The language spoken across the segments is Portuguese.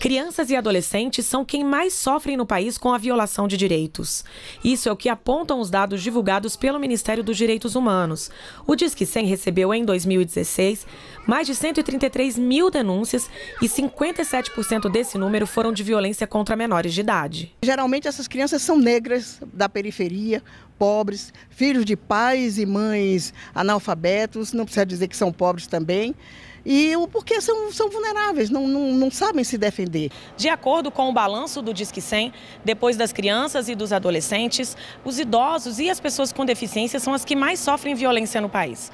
Crianças e adolescentes são quem mais sofrem no país com a violação de direitos. Isso é o que apontam os dados divulgados pelo Ministério dos Direitos Humanos. O Disque 100 recebeu em 2016 mais de 133 mil denúncias e 57% desse número foram de violência contra menores de idade. Geralmente essas crianças são negras da periferia, pobres, filhos de pais e mães analfabetos, não precisa dizer que são pobres também. E o porquê são, são vulneráveis, não, não, não sabem se defender. De acordo com o balanço do Disque 100, depois das crianças e dos adolescentes, os idosos e as pessoas com deficiência são as que mais sofrem violência no país.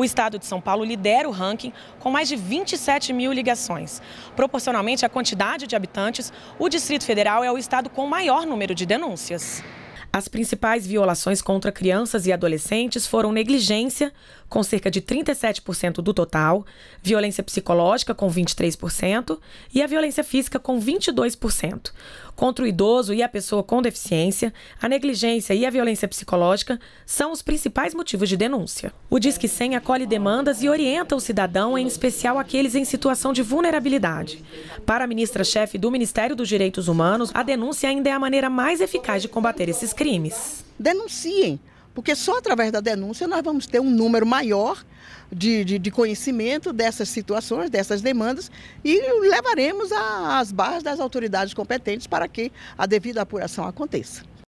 O estado de São Paulo lidera o ranking com mais de 27 mil ligações. Proporcionalmente à quantidade de habitantes, o Distrito Federal é o estado com maior número de denúncias. As principais violações contra crianças e adolescentes foram negligência, com cerca de 37% do total, violência psicológica, com 23%, e a violência física, com 22%. Contra o idoso e a pessoa com deficiência, a negligência e a violência psicológica são os principais motivos de denúncia. O Disque 100 acolhe demandas e orienta o cidadão, em especial aqueles em situação de vulnerabilidade. Para a ministra-chefe do Ministério dos Direitos Humanos, a denúncia ainda é a maneira mais eficaz de combater esses crimes. Denunciem, porque só através da denúncia nós vamos ter um número maior de, de, de conhecimento dessas situações, dessas demandas, e levaremos às barras das autoridades competentes para que a devida apuração aconteça.